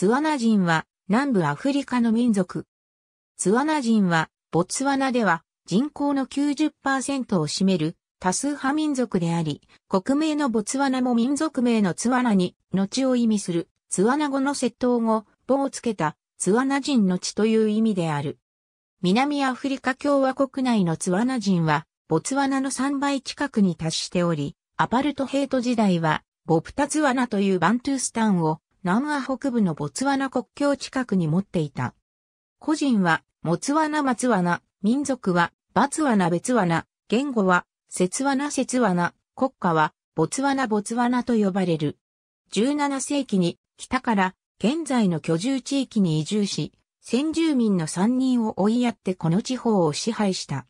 ツワナ人は南部アフリカの民族。ツワナ人はボツワナでは人口の90%を占める多数派民族であり、国名のボツワナも民族名のツワナに、後を意味する、ツワナ語の窃盗語、棒をつけた、ツワナ人の地という意味である。南アフリカ共和国内のツワナ人は、ボツワナの3倍近くに達しており、アパルトヘイト時代は、ボプタツワナというバントゥースタンを南ア北部のボツワナ国境近くに持っていた。個人は、モツワナ・マツワナ、民族は、バツワナ・ベツワナ、言語は、セツワナ・セツワナ、国家は、ボツワナ・ボツワナと呼ばれる。17世紀に、北から、現在の居住地域に移住し、先住民の3人を追いやってこの地方を支配した。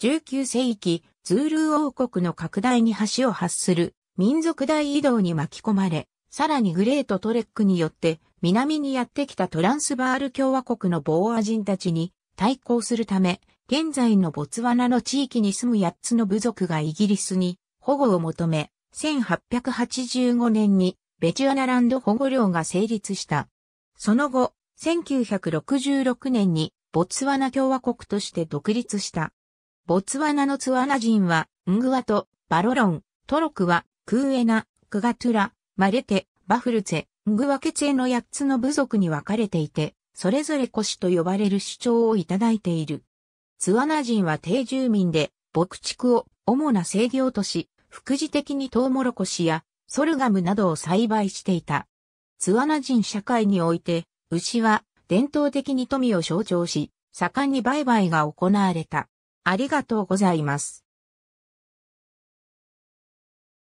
19世紀、ズール王国の拡大に橋を発する民族大移動に巻き込まれ、さらにグレートトレックによって南にやってきたトランスバール共和国のボーア人たちに対抗するため、現在のボツワナの地域に住む8つの部族がイギリスに保護を求め、1885年にベチュアナランド保護領が成立した。その後、1966年にボツワナ共和国として独立した。ボツワナのツワナ人は、ングワとバロロン、トロクワ、クーエナ、クガトゥラ、マレテ、バフルツェ、ングワケツェの8つの部族に分かれていて、それぞれ古市と呼ばれる主張をいただいている。ツワナ人は定住民で、牧畜を主な制御とし、副次的にトウモロコシやソルガムなどを栽培していた。ツワナ人社会において、牛は伝統的に富を象徴し、盛んに売買が行われた。ありがとうございます。